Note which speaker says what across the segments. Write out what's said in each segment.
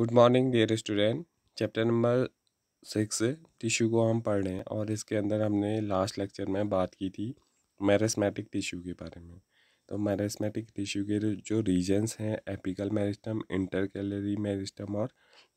Speaker 1: Good morning dear student chapter number six tissue को हम पढ़ रहे हैं और इसके अंदर हमने लास्ट लेक्चर में बात की थी मैरिस्मेटिक टिश्यू के बारे में तो मैरिस्मेटिक टिश्यू के जो रीजन्स हैं एपिकल मेरिस्टम इंटरकैलरी मेरिस्टम और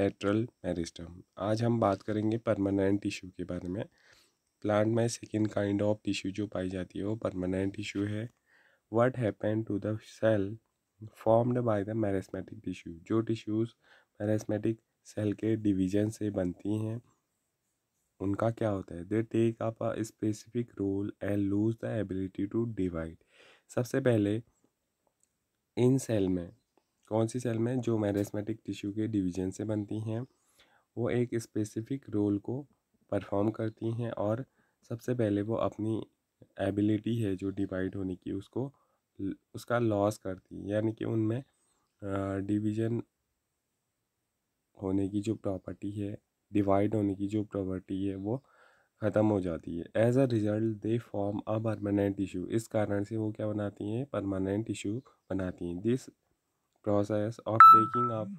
Speaker 1: लेटरल मेरिस्टम आज हम बात करेंगे परमानेंट टिश्यू के बारे में प्लांट में सेकेंड काइंड ऑफ टिश्यू जो पाई जाती है वो परमानेंट टिश्यू है what happen to the cell formed by the meristematic tissue जो टिश्यूज़ पैरासमेटिक सेल के डिवीजन से बनती हैं उनका क्या होता है they take up a specific role and lose the ability to divide सबसे पहले इन सेल में कौन सी सेल में जो मैरेस्मेटिक टिश्यू के डिवीजन से बनती हैं वो एक स्पेसिफिक रोल को परफॉर्म करती हैं और सबसे पहले वो अपनी एबिलिटी है जो डिवाइड होने की उसको उसका लॉस करती है यानी कि उनमें डिवीजन होने की जो प्रॉपर्टी है डिवाइड होने की जो प्रॉपर्टी है वो ख़त्म हो जाती है as a result they form a permanent tissue इस कारण से वो क्या बनाती हैं परमानेंट इशू बनाती हैं this process of taking up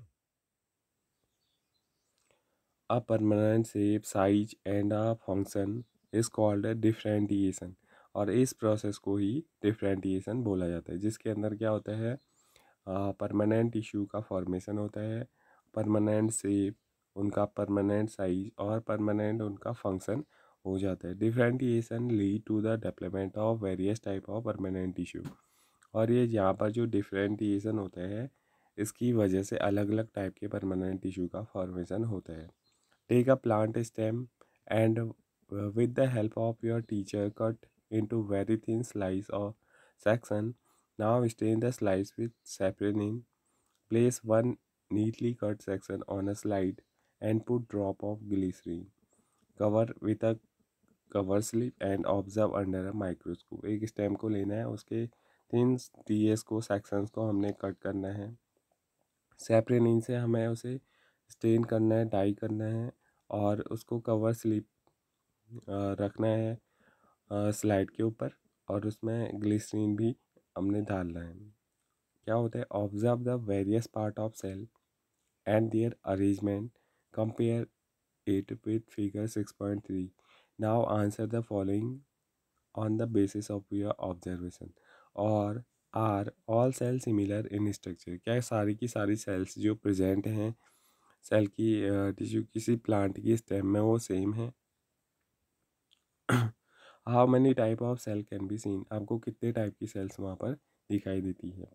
Speaker 1: a permanent shape size and a function is called differentiation और इस प्रोसेस को ही डिफ्रेंटिएसन बोला जाता है जिसके अंदर क्या होता है परमानेंट इशू का फॉर्मेशन होता है परमानेंट सेप उनका परमानेंट साइज और परमानेंट उनका फंक्शन हो जाता है differentiation lead to the development of various type of permanent tissue और ये यहाँ पर जो डिफ्रेंटिएसन होता है इसकी वजह से अलग अलग टाइप के परमानेंट टिश्यू का फॉर्मेशन होता है take a plant stem and with the help of your teacher cut to very thin slice of section now stain the slice with saponin. Place one neatly cut section on a slide and put drop of glycerin. Cover with a cover slip and observe under a microscope एक stem को लेना है उसके तीन T को sections को हमने cut करना है सेपरेनिन से हमें उसे स्टेन करना है डाई करना है और उसको कवर स्लिप रखना है स्लाइड के ऊपर और उसमें ग्लिसरीन भी हमने डालना है क्या होता है observe the various part of cell and their arrangement. Compare it with figure 6.3. Now answer the following on the basis of your observation. और are all cell similar in structure क्या सारी की सारी सेल्स जो प्रेजेंट हैं cell की tissue किसी plant की स्टेम में वो सेम है how many type of cell can be seen आपको कितने टाइप की सेल्स वहाँ पर दिखाई देती है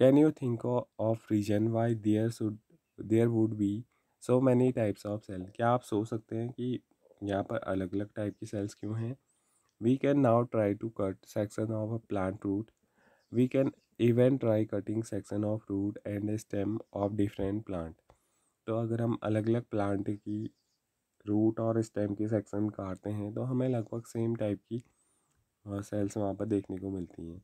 Speaker 1: can you think of reason why there should there would be so many types of cell क्या आप सोच सकते हैं कि यहाँ पर अलग अलग टाइप की सेल्स क्यों हैं we can now try to cut section of a plant root we can even try cutting section of root and stem of different plant तो अगर हम अलग अलग प्लांट की रूट और स्टेम के सेक्शन काटते हैं तो हमें लगभग सेम टाइप की सेल्स वहाँ पर देखने को मिलती हैं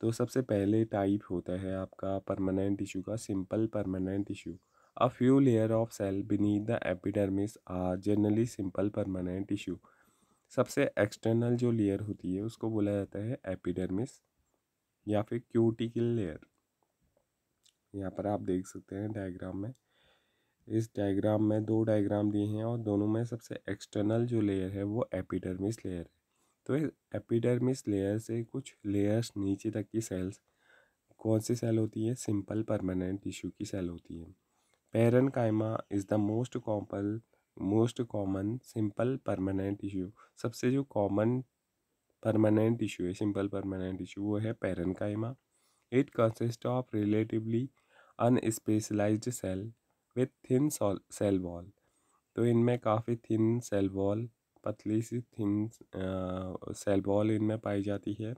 Speaker 1: तो सबसे पहले टाइप होता है आपका परमानेंट टिश्यू का simple permanent tissue a few layer of cell beneath the epidermis are generally simple permanent tissue सबसे एक्सटर्नल जो लेयर होती है उसको बोला जाता है एपिडर्मिस या फिर क्यूटिकल लेयर यहाँ पर आप देख सकते हैं डायग्राम में इस डायग्राम में दो डायग्राम दिए हैं और दोनों में सबसे एक्सटर्नल जो लेयर है वो एपिडर्मिस लेयर है तो एपिडर्मिस लेयर से कुछ लेयर्स नीचे तक की सेल्स कौन सी सेल होती है सिंपल परमानेंट टिश्यू की सेल होती है parenchyma is the most compl most common simple permanent tissue सबसे जो कॉमन परमानेंट टिश्यू है सिंपल परमानेंट टिश्यू वो है parenchyma it consist of relatively unspecialised cell with thin cell wall तो इनमें काफ़ी थिन सेल वॉल पतली सी thin cell ball इनमें पाई जाती है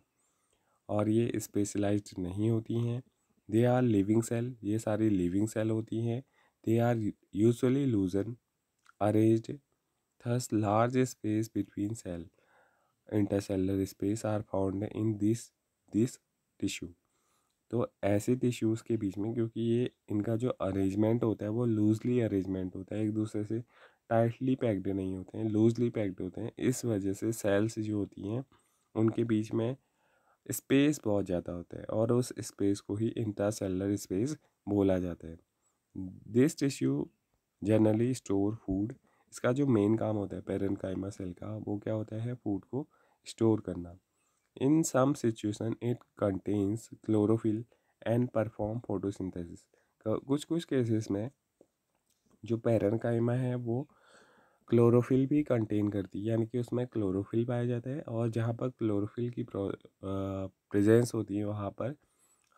Speaker 1: और ये स्पेशलाइज्ड नहीं होती हैं दे आर लिविंग सेल ये सारी लिविंग सेल होती हैं they are usually loosely arranged thus large space between cell intercellular space are found in this this tissue तो ऐसे टिश्यूज़ के बीच में क्योंकि ये इनका जो अरेंजमेंट होता है वो लूजली अरेंजमेंट होता है एक दूसरे से टाइटली पैक्ड नहीं होते हैं लूजली पैक्ड होते हैं इस वजह से सेल्स जो होती हैं उनके बीच में स्पेस बहुत ज़्यादा होता है और उस स्पेस को ही इंट्रा सेलर स्पेस बोला जाता है this tissue generally store food इसका जो मेन काम होता है पेरेंकाइमा सेल का वो क्या होता है फूड को स्टोर करना in some situation it contains chlorophyll and perform photosynthesis कुछ कुछ केसेस में जो पैरन कायमा है वो क्लोरोफिल भी कंटेन करती है यानी कि उसमें क्लोरोफिल पाया जाता है और जहाँ पर क्लोरोफिल की प्रेजेंस होती है वहाँ पर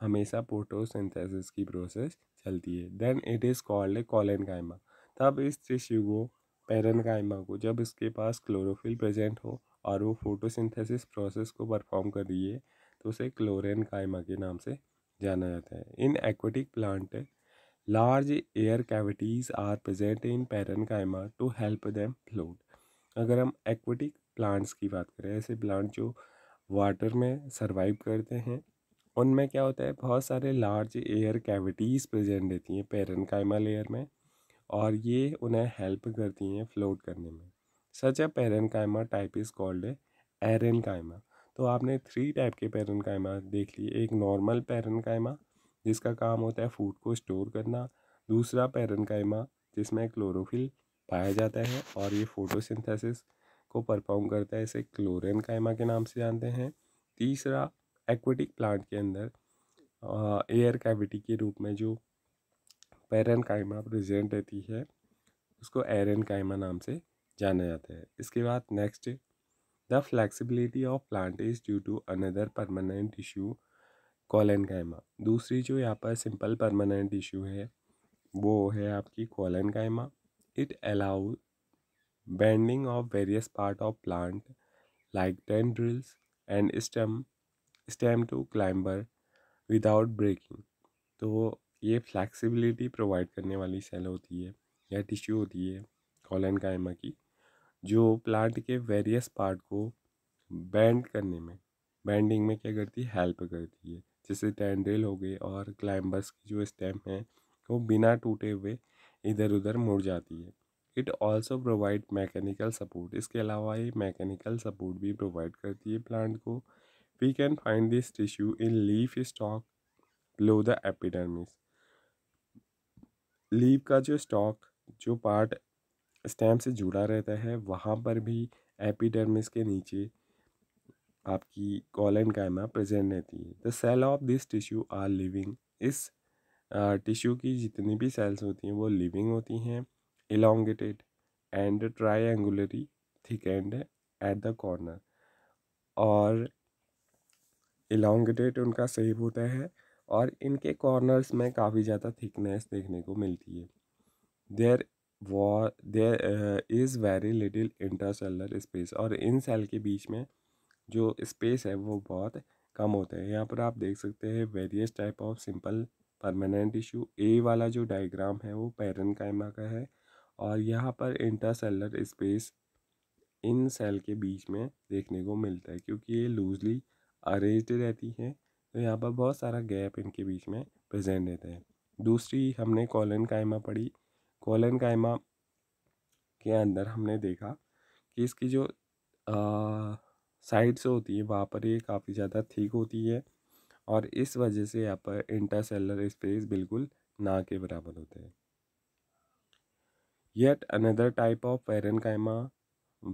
Speaker 1: हमेशा पोटोसिंथेसिस की प्रोसेस चलती है then it is called a collenchyma तब इस टिश्यू को पैरन कायमा को जब इसके पास क्लोरोफिल प्रेजेंट हो और वो फोटोसिंथेसिस प्रोसेस को परफॉर्म कर रही है तो उसे क्लोरेन कायमा के नाम से जाना जाता है in aquatic plant large air cavities are present in parenchyma to help them float अगर हम एक्वेटिक प्लांट्स की बात करें ऐसे प्लांट जो वाटर में सर्वाइव करते हैं उनमें क्या होता है बहुत सारे लार्ज एयर कैविटीज़ प्रेजेंट रहती हैं पेरनकाइमा लेयर में और ये उन्हें हेल्प करती हैं फ्लोट करने में सच है parenchyma type is called aeren aerenchyma तो आपने थ्री टाइप के कायमा देख लिए एक नॉर्मल पैरन कायमा जिसका काम होता है फूड को स्टोर करना दूसरा पैरनकाइमा जिसमें क्लोरोफिल पाया जाता है और ये फोटोसिंथेसिस को परफॉर्म करता है इसे क्लोरेन कायमा के नाम से जानते हैं तीसरा एक्वेटिक प्लांट के अंदर एयर कैविटी के रूप में जो पैरन कायमा प्रजेंट रहती है उसको एरन कायमा नाम से जाना जाता है इसके बाद next the flexibility of plant is due to another permanent tissue collenchyma दूसरी जो यहाँ पर सिंपल परमानेंट इशू है वो है आपकी collenchyma it allow bending of various part of plant like tendrils and stem stem to climber without breaking तो ये फ्लैक्सीबिलिटी प्रोवाइड करने वाली सेल होती है या टिश्यू होती है कॉलन कायमा की जो प्लांट के वेरियस पार्ट को बैंड करने में बैंडिंग में क्या करती है हेल्प करती है जैसे टैंडेल हो गए और क्लाइंबर्स की जो स्टेम है वो बिना टूटे हुए इधर उधर मुड़ जाती है it also provide mechanical support इसके अलावा ये मैकेनिकल सपोर्ट भी प्रोवाइड करती है प्लांट को we can find this tissue in leaf stalk below the epidermis leaf का जो स्टॉक जो पार्ट स्टेम से जुड़ा रहता है वहाँ पर भी एपिडर्मिस के नीचे आपकी कॉलन कैमा प्रेजेंट रहती है the cell of this tissue are living इस टिश्यू की जितनी भी सेल्स होती हैं वो लिविंग होती हैं elongated and triangularly thick and at the corner और इलांगेटेड उनका सेप होता है और इनके कॉर्नर्स में काफ़ी ज़्यादा थिकनेस देखने को मिलती है there were there is very little intercellular space और इन सेल के बीच में जो स्पेस है वो बहुत कम होता है यहाँ पर आप देख सकते हैं various type of simple permanent tissue A वाला जो डायग्राम है वो पैरन कायमा का है और यहाँ पर इंटरसेलर स्पेस इन सेल के बीच में देखने को मिलता है क्योंकि ये लूजली अरेंज रहती है तो यहाँ पर बहुत सारा गैप इनके बीच में प्रजेंट रहता है दूसरी हमने कॉलन कायमा पढ़ी कॉलन कायमा के अंदर हमने देखा कि इसकी जो आ, साइड से होती है वहाँ पर ये काफ़ी ज़्यादा ठीक होती है और इस वजह से यहाँ पर इंटरसेलर स्पेस बिल्कुल ना के बराबर होते हैं yet another type of parenchyma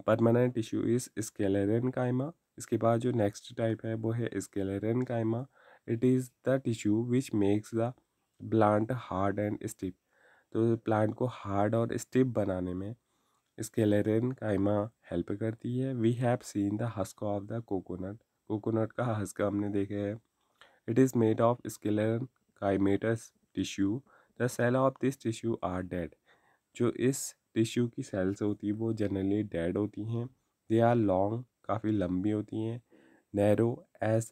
Speaker 1: permanent tissue is स्केलेरन कायमा इसके बाद जो नेक्स्ट टाइप है वो है sclerenchyma it is the tissue which makes the plant hard and stiff तो प्लांट को हार्ड और स्टिप बनाने में स्केलेरन कायमा हेल्प करती है we have seen the husk of the coconut coconut का हस्क हमने देखा है it is made of sclerenchymatous tissue the cell of this tissue are dead जो इस टिश्यू की सेल्स होती है वो जनरली डेड होती हैं दे आर लॉन्ग काफ़ी लंबी होती हैं narrow edge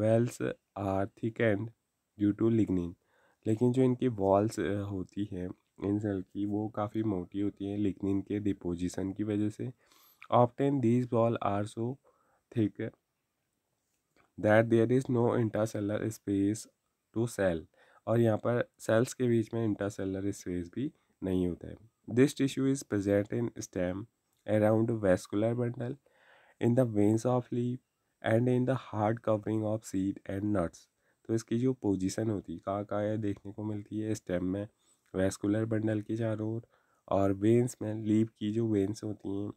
Speaker 1: walls are thick and due to lignin लेकिन जो इनकी वॉल्स होती हैं इन सेल की वो काफ़ी मोटी होती हैं लेकिन के डिपोजिशन की वजह से often this wall are so thick that there is no intercellular space to cell और यहाँ पर सेल्स के बीच में इंटरसेलर स्पेस भी नहीं होता है this tissue is present in stem around vascular bundle in the veins of leave and in the hard covering of seed and nuts तो इसकी जो पोजिशन होती है कहाँ कहाँ देखने को मिलती है स्टेम में वेस्कुलर बंडल के चारों ओर और वेंस में लीव की जो वेंस होती हैं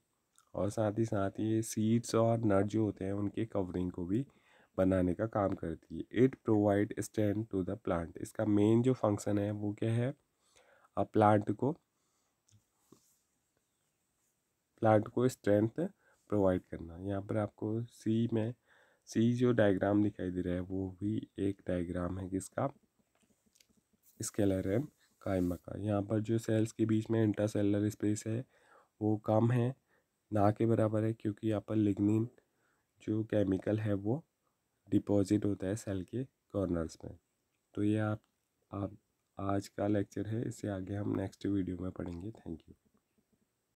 Speaker 1: और साथ ही साथ ये सीड्स और नट जो होते हैं उनके कवरिंग को भी बनाने का काम करती है it provide stand to the plant इसका मेन जो फंक्शन है वो क्या है आ, प्लांट को प्लांट को स्ट्रेंथ प्रोवाइड करना यहाँ पर आपको सी में सी जो डायग्राम दिखाई दे रहा है वो भी एक डायग्राम है किसका स्केलर एम कायम मकान यहाँ पर जो सेल्स के बीच में इंट्रा सेलर स्पेस है वो कम है ना के बराबर है क्योंकि यहाँ पर लिग्निन जो केमिकल है वो डिपॉजिट होता है सेल के कॉर्नर्स में तो ये आप आप आज का लेक्चर है इससे आगे हम नेक्स्ट वीडियो में पढ़ेंगे थैंक यू